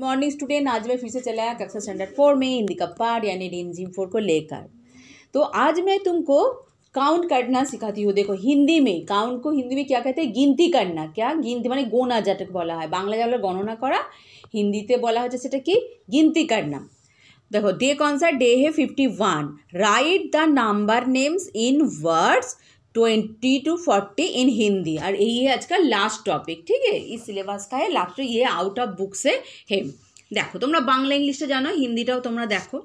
morning student आज मैं फिर से चला कक्षा स्टैंडर्ड फोर में हिंदी का पार्ट यानी जिम फोर को लेकर तो आज मैं तुमको काउंट करना सिखाती हूँ देखो हिंदी में काउंट को हिंदी में क्या कहते हैं गिनती करना क्या गिनती मानी गोना जाटक बोला है बांग्ला जाटक गणना करा हिंदी হিন্দিতে बोला है जैसे कि गिनती करना देखो डे कौन सा डे है fifty one right the number names in words twenty to forty in Hindi और यही है आज का लास्ट टॉपिक ठीक है इस सिलेबास का है लास्ट ये आउट ऑफ बुक्स से है দেখো তোমরা বাংলা ইংলিশটা জানো হিন্দিটাও তোমরা দেখো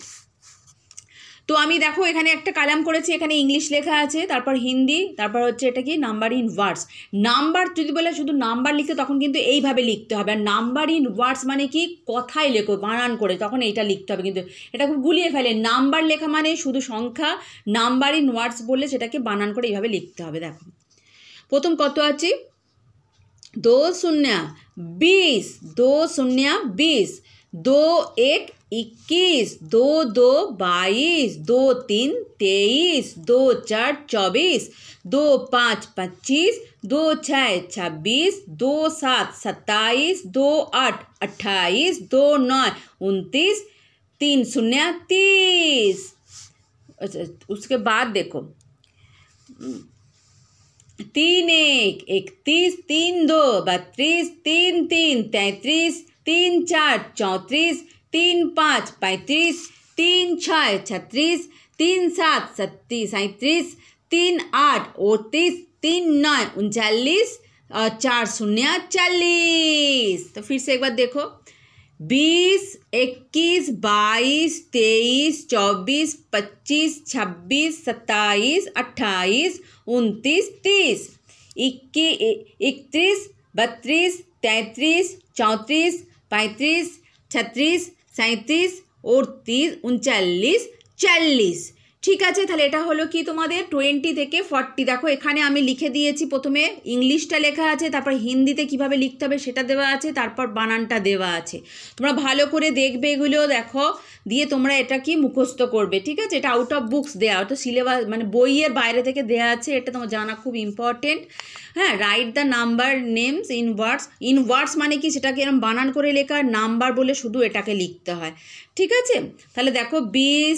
তো আমি দেখো এখানে একটা কালাম করেছি এখানে ইংলিশ লেখা আছে তারপর হিন্দি তারপর হচ্ছে এটা কি নাম্বার ইন ওয়ার্ডস নাম্বার যদি বলে শুধু নাম্বার লিখতে তখন কিন্তু এইভাবে লিখতে হবে আর নাম্বার ইন ওয়ার্ডস মানে কি কথায় লেখো বানান করে তখন এইটা লিখতে হবে কিন্তু এটা খুব গুলিয়ে ফেলে নাম্বার লেখা মানে শুধু সংখ্যা নাম্বার ইন ওয়ার্ডস বললে সেটাকে বানান করে এইভাবে লিখতে হবে দেখো প্রথম কত আছে দো শূন্য বিশ দো শূন্য বিশ দো এক इक्कीस दो दो बाईस दो तीन तेईस दो चार चौबीस दो पाँच पच्चीस दो छः छब्बीस दो सात सत्ताईस दो आठ अट्ठाईस दो नौ उनतीस तीन शून्य तीस अच्छा, उसके बाद देखो तीन एक इकतीस तीन दो बत्तीस तीन तीन तैंतीस तीन चार चौंतीस तीन पाँच पैंतीस तीन छः छत्तीस तीन सात छत्तीस सैंतीस तीन आठ उनतीस तीन नौ उनचालीस और चार शून्य चालीस तो फिर से एक बार देखो बीस इक्कीस बाईस तेईस चौबीस पच्चीस छब्बीस सत्ताईस अट्ठाईस उनतीस तीस इक्कीस इकतीस बत्तीस तैंतीस चौंतीस पैंतीस छत्तीस सैंतीस और तीस उनचालीस चालीस ঠিক আছে তাহলে এটা হলো কি তোমাদের টোয়েন্টি থেকে ফর্টি দেখো এখানে আমি লিখে দিয়েছি প্রথমে ইংলিশটা লেখা আছে তারপর হিন্দিতে কিভাবে লিখতে হবে সেটা দেওয়া আছে তারপর বানানটা দেওয়া আছে তোমরা ভালো করে দেখবে এগুলো দেখো দিয়ে তোমরা এটা কি মুখস্থ করবে ঠিক আছে এটা আউট অফ বুকস দেওয়া তো সিলেবাস মানে বইয়ের বাইরে থেকে দেওয়া আছে এটা তোমার জানা খুব ইম্পর্টেন্ট হ্যাঁ right the number names in words in words মানে কি সেটাকে এরকম বানান করে লেখা নাম্বার বলে শুধু এটাকে লিখতে হয় ঠিক আছে তাহলে দেখো বিস